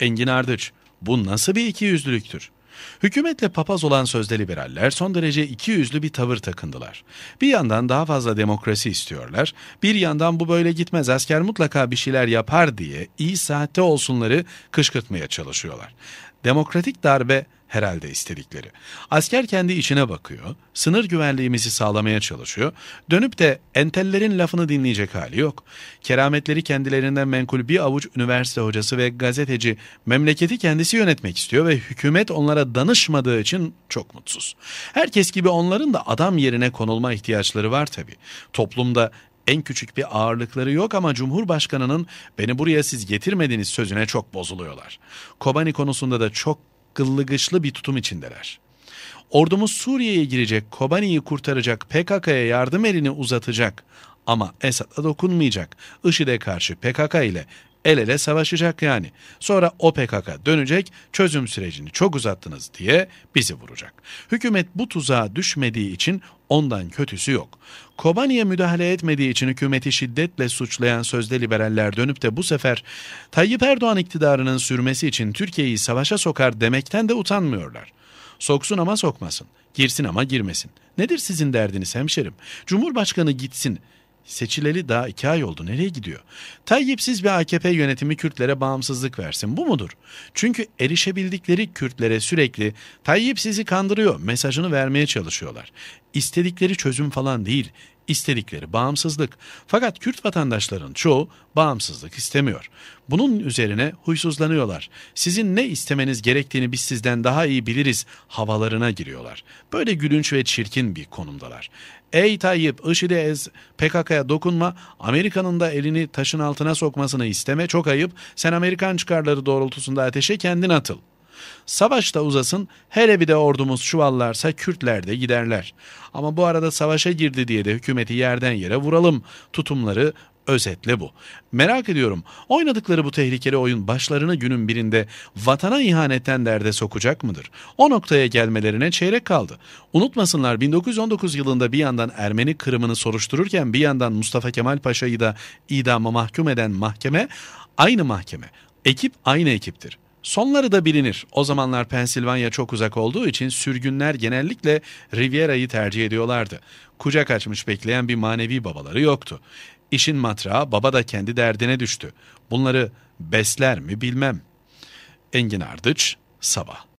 Engin Ardıç, bu nasıl bir ikiyüzlülüktür? Hükümetle papaz olan sözde liberaller son derece ikiyüzlü bir tavır takındılar. Bir yandan daha fazla demokrasi istiyorlar, bir yandan bu böyle gitmez asker mutlaka bir şeyler yapar diye iyi saatte olsunları kışkırtmaya çalışıyorlar. Demokratik darbe herhalde istedikleri. Asker kendi içine bakıyor, sınır güvenliğimizi sağlamaya çalışıyor, dönüp de entellerin lafını dinleyecek hali yok. Kerametleri kendilerinden menkul bir avuç üniversite hocası ve gazeteci memleketi kendisi yönetmek istiyor ve hükümet onlara danışmadığı için çok mutsuz. Herkes gibi onların da adam yerine konulma ihtiyaçları var tabii. Toplumda en küçük bir ağırlıkları yok ama Cumhurbaşkanı'nın beni buraya siz getirmediğiniz sözüne çok bozuluyorlar. Kobani konusunda da çok gıllı bir tutum içindeler. Ordumuz Suriye'ye girecek, Kobani'yi kurtaracak, PKK'ya yardım elini uzatacak ama Esad'a dokunmayacak. IŞİD'e karşı PKK ile el ele savaşacak yani. Sonra OPEC'a dönecek, çözüm sürecini çok uzattınız diye bizi vuracak. Hükümet bu tuzağa düşmediği için ondan kötüsü yok. Kobani'ye müdahale etmediği için hükümeti şiddetle suçlayan sözde liberaller dönüp de bu sefer Tayyip Erdoğan iktidarının sürmesi için Türkiye'yi savaşa sokar demekten de utanmıyorlar. Soksun ama sokmasın, girsin ama girmesin. Nedir sizin derdiniz hemşerim? Cumhurbaşkanı gitsin, Seçileli daha iki ay oldu. Nereye gidiyor? Tayyipsiz bir AKP yönetimi Kürtlere bağımsızlık versin. Bu mudur? Çünkü erişebildikleri Kürtlere sürekli Tayyip sizi kandırıyor mesajını vermeye çalışıyorlar. İstedikleri çözüm falan değil istedikleri bağımsızlık. Fakat Kürt vatandaşların çoğu bağımsızlık istemiyor. Bunun üzerine huysuzlanıyorlar. Sizin ne istemeniz gerektiğini biz sizden daha iyi biliriz havalarına giriyorlar. Böyle gülünç ve çirkin bir konumdalar. Ey Tayyip IŞİD'e ez PKK'ya dokunma Amerika'nın da elini taşın altına sokmasını isteme çok ayıp sen Amerikan çıkarları doğrultusunda ateşe kendin atıl.'' Savaşta uzasın, hele bir de ordumuz çuvallarsa Kürtler de giderler. Ama bu arada savaşa girdi diye de hükümeti yerden yere vuralım tutumları özetle bu. Merak ediyorum oynadıkları bu tehlikeli oyun başlarını günün birinde vatana ihanetten derde sokacak mıdır? O noktaya gelmelerine çeyrek kaldı. Unutmasınlar 1919 yılında bir yandan Ermeni kırımını soruştururken bir yandan Mustafa Kemal Paşa'yı da idama mahkum eden mahkeme aynı mahkeme. Ekip aynı ekiptir. Sonları da bilinir. O zamanlar Pensilvanya çok uzak olduğu için sürgünler genellikle Riviera'yı tercih ediyorlardı. Kucak açmış bekleyen bir manevi babaları yoktu. İşin matrağı baba da kendi derdine düştü. Bunları besler mi bilmem. Engin Ardıç, Sabah.